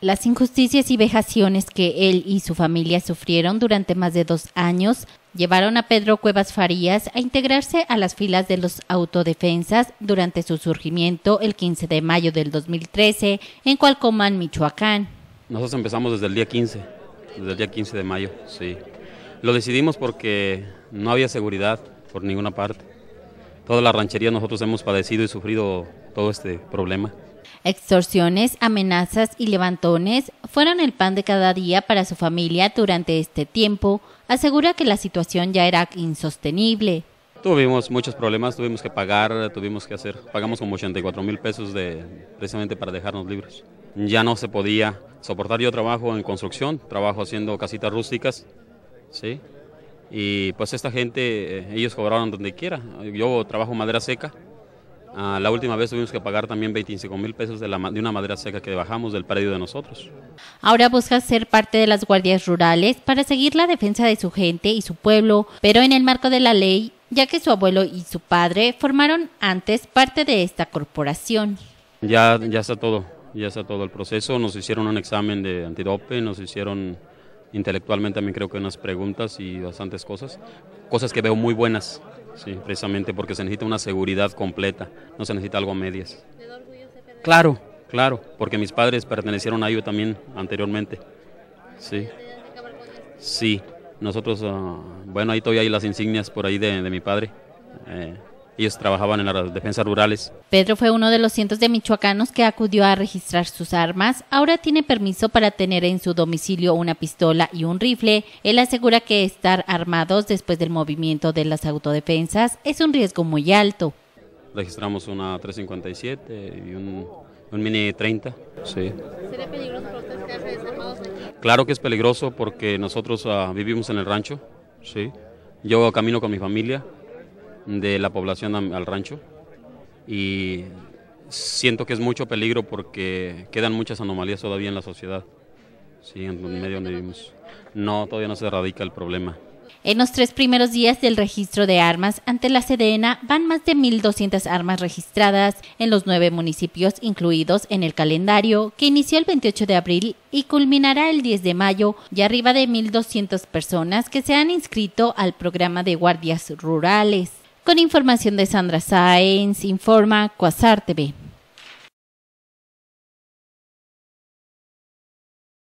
Las injusticias y vejaciones que él y su familia sufrieron durante más de dos años llevaron a Pedro Cuevas Farías a integrarse a las filas de los autodefensas durante su surgimiento el 15 de mayo del 2013 en Cualcomán, Michoacán. Nosotros empezamos desde el día 15, desde el día 15 de mayo, sí. Lo decidimos porque no había seguridad por ninguna parte. Toda la ranchería nosotros hemos padecido y sufrido todo este problema. Extorsiones, amenazas y levantones fueron el pan de cada día para su familia durante este tiempo. Asegura que la situación ya era insostenible. Tuvimos muchos problemas, tuvimos que pagar, tuvimos que hacer, pagamos como 84 mil pesos de, precisamente para dejarnos libres. Ya no se podía soportar, yo trabajo en construcción, trabajo haciendo casitas rústicas, ¿sí? Y pues esta gente, eh, ellos cobraron donde quiera, yo trabajo madera seca, Ah, la última vez tuvimos que pagar también 25 mil pesos de, la, de, una madera seca que bajamos del predio de nosotros. Ahora busca ser parte de las guardias rurales para seguir la defensa de su gente y su pueblo, pero en el marco de la ley, ya que su abuelo y su padre formaron antes parte de esta corporación. Ya, ya está todo, ya está todo el proceso. Nos hicieron un examen de antidope, nos hicieron intelectualmente también creo que unas preguntas y bastantes cosas, cosas que veo muy buenas, sí, precisamente porque se necesita una seguridad completa, no se necesita algo a medias. claro, claro, porque mis padres pertenecieron a ello también anteriormente. Sí. Sí, nosotros, ah, bueno, ahí todavía hay las insignias por ahí de, mi padre. Eh, ellos trabajaban en las defensas rurales. Pedro fue uno de los cientos de michoacanos que acudió a registrar sus armas. Ahora tiene permiso para tener en su domicilio una pistola y un rifle. Él asegura que estar armados después del movimiento de las autodefensas es un riesgo muy alto. Registramos una 357 y un, mini 30. Sí. peligroso para ustedes quedarse desarmados? Claro que es peligroso porque nosotros ah, vivimos en el rancho. Sí. Yo camino con mi familia de la población al rancho y siento que es mucho peligro porque quedan muchas anomalías todavía en la sociedad, sí, en medio donde vivimos. No, todavía no se erradica el problema. En los tres primeros días del registro de armas ante la Sedena van más de 1.200 armas registradas en los nueve municipios incluidos en el calendario que inició el 28 de abril y culminará el 10 de mayo y arriba de 1.200 personas que se han inscrito al programa de guardias rurales. Con información de Sandra Saenz, informa Cuasar TV.